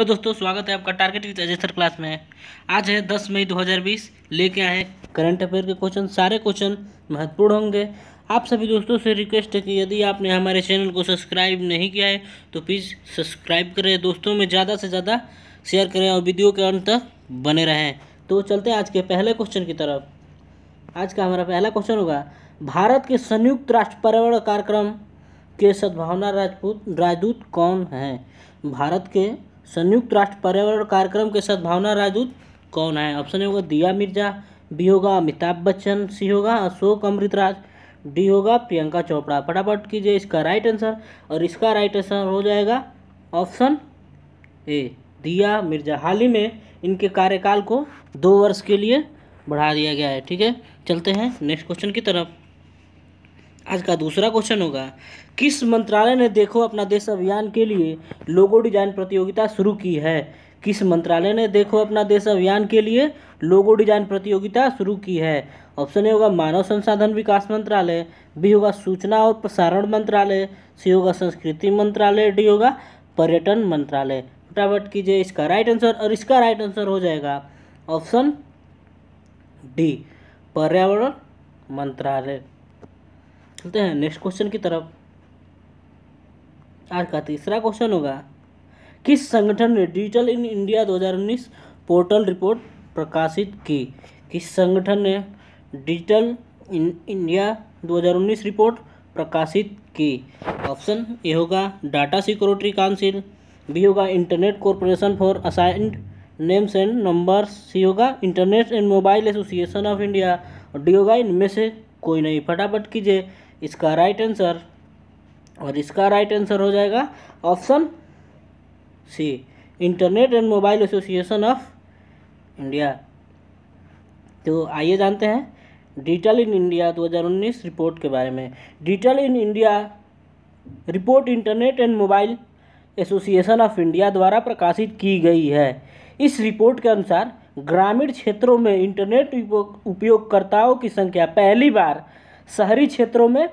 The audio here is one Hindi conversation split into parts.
हेलो दोस्तों स्वागत है आपका टारगेट विथ अजस्तर क्लास में आज है 10 मई 2020 लेके आए करंट अफेयर के क्वेश्चन सारे क्वेश्चन महत्वपूर्ण होंगे आप सभी दोस्तों से रिक्वेस्ट है कि यदि आपने हमारे चैनल को सब्सक्राइब नहीं किया है तो प्लीज़ सब्सक्राइब करें दोस्तों में ज़्यादा से ज़्यादा शेयर करें और वीडियो के अंत तक बने रहें तो चलते हैं आज के पहले क्वेश्चन की तरफ आज का हमारा पहला क्वेश्चन होगा भारत के संयुक्त राष्ट्र पर्यावरण कार्यक्रम के सद्भावना राजपूत राजदूत कौन हैं भारत के संयुक्त राष्ट्र पर्यावरण कार्यक्रम के सद्भावना राजदूत कौन है ऑप्शन ए होगा दिया मिर्जा बी होगा अमिताभ बच्चन सी होगा अशोक अमृतराज डी होगा प्रियंका चोपड़ा फटाफट कीजिए इसका राइट आंसर और इसका राइट आंसर हो जाएगा ऑप्शन ए दिया मिर्जा हाल ही में इनके कार्यकाल को दो वर्ष के लिए बढ़ा दिया गया है ठीक है चलते हैं नेक्स्ट क्वेश्चन की तरफ आज का दूसरा क्वेश्चन होगा किस मंत्रालय ने देखो अपना देश अभियान के लिए लोगो डिजाइन प्रतियोगिता शुरू की है किस मंत्रालय ने देखो अपना देश अभियान के लिए लोगो डिजाइन प्रतियोगिता शुरू की है ऑप्शन ए होगा मानव संसाधन विकास मंत्रालय बी होगा सूचना और प्रसारण मंत्रालय सी होगा संस्कृति मंत्रालय डी होगा पर्यटन मंत्रालय फटाफट कीजिए इसका राइट आंसर और इसका राइट आंसर हो जाएगा ऑप्शन डी पर्यावरण मंत्रालय चलते हैं नेक्स्ट क्वेश्चन की तरफ आज का तीसरा क्वेश्चन होगा किस संगठन ने digital in India 2019 portal report प्रकाशित की किस संगठन ने डिजिटल इन इंडिया 2019 रिपोर्ट प्रकाशित की ऑप्शन ए होगा डाटा सिक्योरिटी काउंसिल बी होगा internet corporation for assigned names and numbers C होगा internet and mobile association of India और डी होगा इनमें से कोई नहीं फटाफट कीजिए इसका राइट आंसर और इसका राइट आंसर हो जाएगा option C internet and mobile association of India तो आइए जानते हैं डिजिटल इन इंडिया 2019 रिपोर्ट के बारे में digital in India report internet and mobile association of India द्वारा प्रकाशित की गई है इस रिपोर्ट के अनुसार ग्रामीण क्षेत्रों में इंटरनेट उपयोगकर्ताओं की संख्या पहली बार शहरी क्षेत्रों में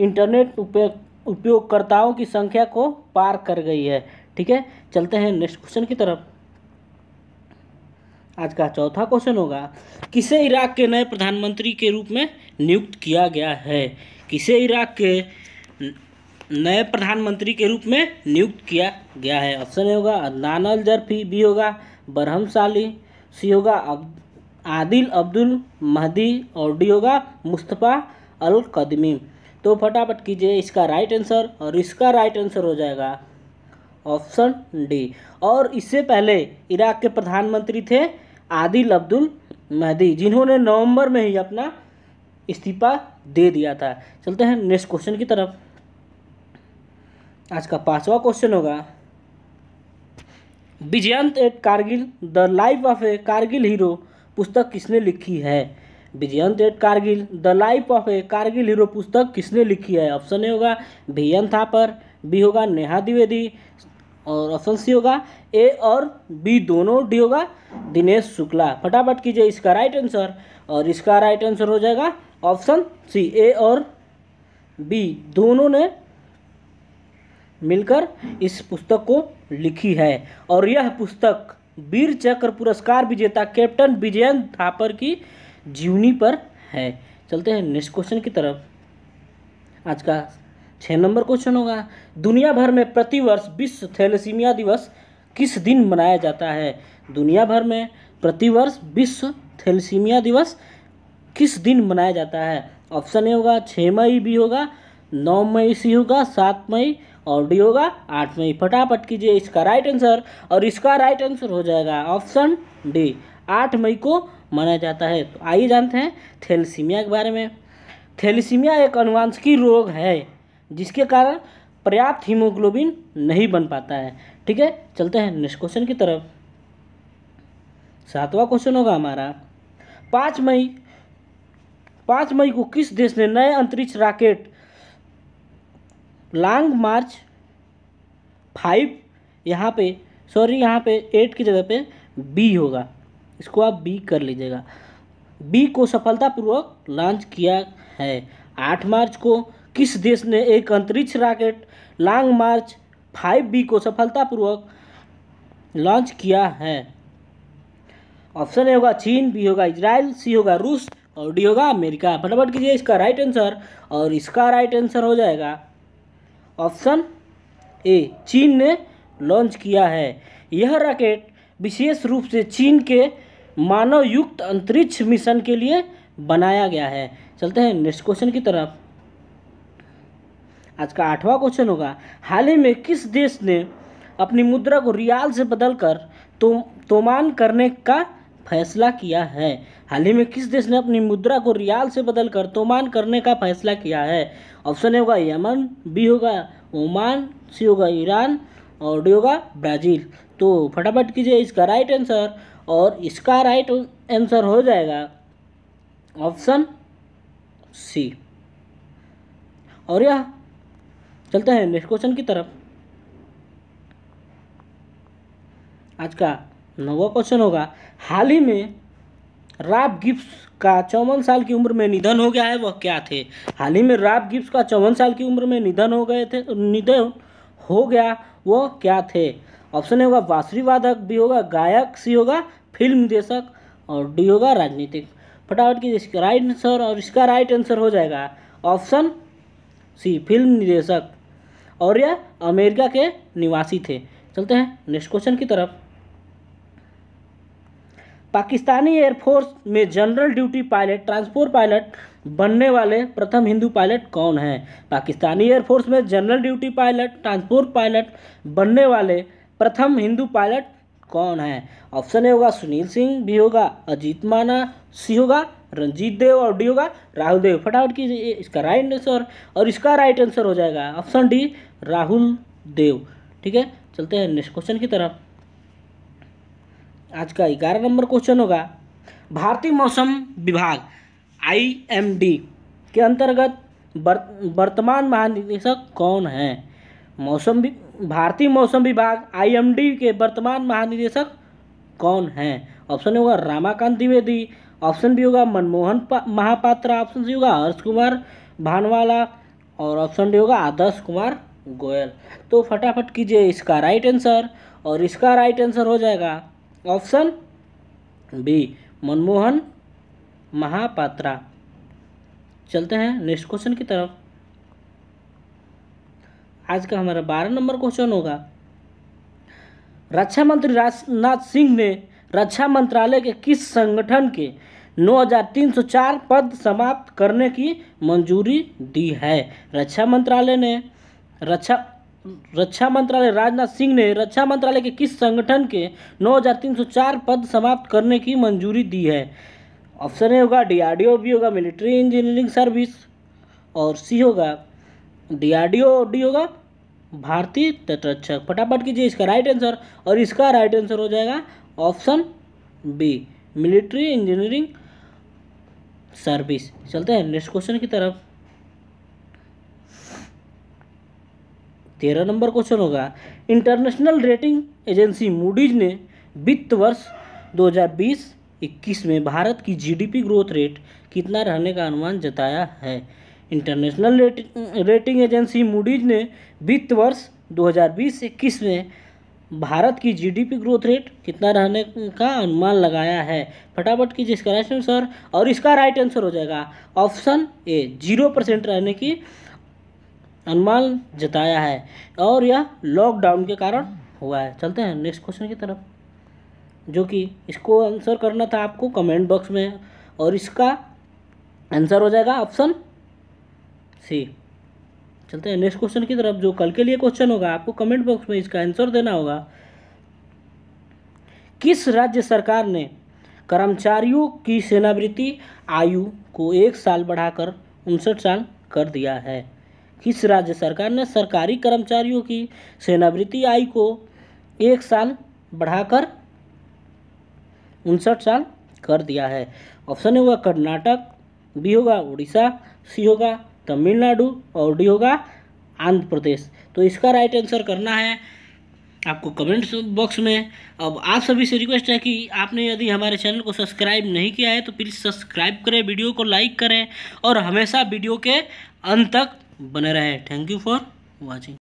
इंटरनेट उपयोग उपयोगकर्ताओं की संख्या को पार कर गई है ठीक है चलते हैं नेक्स्ट क्वेश्चन की तरफ आज का चौथा क्वेश्चन होगा किसे इराक के नए प्रधानमंत्री के रूप में नियुक्त किया गया है किसे इराक के नए प्रधानमंत्री के रूप में नियुक्त किया गया है ऑप्शन ए होगा अदनान अल जरफी बी होगा बरहम साली सी होगा आदिल अब्दुल महदी और डी होगा मुस्तफ़ा अल कदमी तो फटाफट कीजिए इसका राइट आंसर और इसका राइट आंसर हो जाएगा ऑप्शन डी और इससे पहले इराक के प्रधानमंत्री थे आदिल अब्दुल महदी जिन्होंने नवंबर में ही अपना इस्तीफा दे दिया था चलते हैं नेक्स्ट क्वेश्चन की तरफ आज का पांचवा क्वेश्चन होगा विजयंत एक Kargil the life of a Kargil hero पुस्तक किसने लिखी है Vijayant at Kargil the life of a Kargil hero पुस्तक किसने लिखी है ऑप्शन ए होगा भी एन थापर बी होगा नेहा द्विवेदी और ऑप्शन सी होगा ए और बी दोनों डी होगा दिनेश शुक्ला फटाफट कीजिए इसका राइट आंसर और इसका राइट आंसर हो जाएगा ऑप्शन सी ए और बी दोनों ने मिलकर इस पुस्तक को लिखी है और यह पुस्तक वीर चक्र पुरस्कार विजेता कैप्टन विजयन थापर की जीवनी पर है चलते हैं नेक्स्ट क्वेश्चन की तरफ आज का छः नंबर क्वेश्चन होगा दुनिया भर में प्रतिवर्ष विश्व थैलेसीमिया दिवस किस दिन मनाया जाता है दुनिया भर में प्रतिवर्ष विश्व थैलेसीमिया दिवस किस दिन मनाया जाता है ऑप्शन ए होगा छः मई भी होगा नौ मई सी होगा सात मई और डी होगा आठ मई फटाफट कीजिए इसका राइट आंसर और इसका राइट आंसर हो जाएगा ऑप्शन डी आठ मई को मनाया जाता है तो आइए जानते हैं थैलीसीमिया के बारे में थैलीसीमिया एक अनुवांशिकी रोग है जिसके कारण पर्याप्त हीमोग्लोबिन नहीं बन पाता है ठीक है चलते हैं नेक्स्ट क्वेश्चन की तरफ सातवां क्वेश्चन होगा हमारा पाँच मई पाँच मई को किस देश ने नए अंतरिक्ष राकेट लॉन्ग मार्च फाइव यहाँ पे सॉरी यहाँ पे एट की जगह पे बी होगा इसको आप बी कर लीजिएगा बी को सफलतापूर्वक लॉन्च किया है आठ मार्च को किस देश ने एक अंतरिक्ष rocket Long March five B को सफलतापूर्वक लॉन्च किया है ऑप्शन ए होगा चीन बी होगा इजराइल सी होगा रूस और डी होगा अमेरिका फटाफट कीजिए इसका राइट आंसर और इसका राइट आंसर हो जाएगा ऑप्शन ए चीन ने लॉन्च किया है यह रॉकेट विशेष रूप से चीन के मानव युक्त अंतरिक्ष मिशन के लिए बनाया गया है चलते हैं नेक्स्ट क्वेश्चन की तरफ आज का आठवां क्वेश्चन होगा हाल ही में किस देश ने अपनी मुद्रा को रियाल से बदलकर तो तोमान करने का फैसला किया है हाल ही में किस देश ने अपनी मुद्रा को रियाल से बदलकर तोमान करने का फैसला किया है ऑप्शन ए होगा यमन बी होगा ओमान सी होगा ईरान और डी होगा ब्राज़ील तो फटाफट कीजिए इसका राइट आंसर और इसका राइट आंसर हो जाएगा ऑप्शन सी और यह चलते हैं नेक्स्ट क्वेश्चन की तरफ आज का नौवा क्वेश्चन होगा हाल ही में राब गिप्स का चौवन साल की उम्र में निधन हो गया है वह क्या थे हाल ही में राब गिप्स का चौवन साल की उम्र में निधन हो गए थे निधन हो गया वह क्या थे ऑप्शन होगा वासुरी वादक भी होगा गायक सी होगा फिल्म निर्देशक और डी होगा राजनीतिक फटाफट की इसका राइट आंसर और इसका राइट आंसर हो जाएगा ऑप्शन सी फिल्म निर्देशक और यह अमेरिका के निवासी थे चलते हैं नेक्स्ट क्वेश्चन की तरफ पाकिस्तानी एयरफोर्स में general duty pilot transport pilot बनने वाले प्रथम हिंदू पायलट कौन हैं पाकिस्तानी एयरफोर्स में general duty pilot transport pilot बनने वाले प्रथम हिंदू पायलट कौन है ऑप्शन ए होगा सुनील सिंह बी होगा अजीत माना सी होगा रंजीत देव और डी होगा राहुल देव फटाफट कीजिए इसका राइट आंसर और इसका राइट आंसर हो जाएगा ऑप्शन डी राहुल देव ठीक है चलते हैं नेक्स्ट क्वेश्चन की तरफ आज का ग्यारह नंबर क्वेश्चन होगा भारतीय मौसम विभाग आई के अंतर्गत वर्तमान बर, महानिदेशक कौन है मौसम भारतीय मौसम विभाग आईएमडी के वर्तमान महानिदेशक कौन हैं ऑप्शन होगा रामाकांत द्विवेदी ऑप्शन बी होगा मनमोहन महापात्रा ऑप्शन सी होगा हर्ष कुमार भानवाला और ऑप्शन डी होगा आदर्श कुमार गोयल तो फटाफट कीजिए इसका राइट आंसर और इसका राइट आंसर हो जाएगा ऑप्शन बी मनमोहन महापात्रा चलते हैं नेक्स्ट क्वेश्चन की तरफ आज का हमारा बारह नंबर क्वेश्चन होगा रक्षा मंत्री राजनाथ सिंह ने रक्षा मंत्रालय के किस संगठन के 9,304 पद समाप्त करने की मंजूरी दी है रक्षा मंत्रालय ने रक्षा रक्षा मंत्रालय राजनाथ सिंह ने रक्षा मंत्रालय के किस संगठन के 9,304 पद समाप्त करने की मंजूरी दी है ऑप्शन ए होगा डीआरडीओ भी होगा मिलिट्री इंजीनियरिंग सर्विस और सी होगा डीआरडीओ आर डी डी होगा भारतीय तटरक्षक फटाफट कीजिए इसका राइट आंसर और इसका राइट आंसर हो जाएगा option B military engineering service चलते हैं नेक्स्ट क्वेश्चन की तरफ तेरह नंबर क्वेश्चन होगा इंटरनेशनल रेटिंग एजेंसी मूडीज ने वित्त वर्ष 2020-21 में भारत की जीडीपी ग्रोथ रेट कितना रहने का अनुमान जताया है international rating rating agency Moody's ने वित्त वर्ष 2020-21 में भारत की जीडीपी ग्रोथ रेट कितना रहने का अनुमान लगाया है फटाफट कीजिए इसका राइट आंसर और इसका राइट आंसर हो जाएगा ऑप्शन ए जीरो परसेंट रहने की अनुमान जताया है और यह लॉकडाउन के कारण हुआ है चलते हैं नेक्स्ट क्वेश्चन की तरफ जो कि इसको आंसर करना था आपको कमेंट बॉक्स में और इसका आंसर हो जाएगा ऑप्शन सी चलते हैं नेक्स्ट क्वेश्चन की तरफ जो कल के लिए क्वेश्चन होगा आपको कमेंट बॉक्स में इसका आंसर देना होगा किस राज्य सरकार ने कर्मचारियों की सेनावृत्ति आयु को एक साल बढ़ाकर उनसठ साल कर दिया है किस राज्य सरकार ने सरकारी कर्मचारियों की सेनावृत्ति आयु को एक साल बढ़ाकर उनसठ साल कर दिया है ऑप्शन ए होगा कर्नाटक बी होगा उड़ीसा सी होगा तमिलनाडु और डी होगा आंध्र प्रदेश तो इसका राइट आंसर करना है आपको कमेंट्स बॉक्स में अब आप सभी से रिक्वेस्ट है कि आपने यदि हमारे चैनल को सब्सक्राइब नहीं किया है तो प्लीज़ सब्सक्राइब करें वीडियो को लाइक करें और हमेशा वीडियो के अंत तक बने रहें थैंक यू फॉर वॉचिंग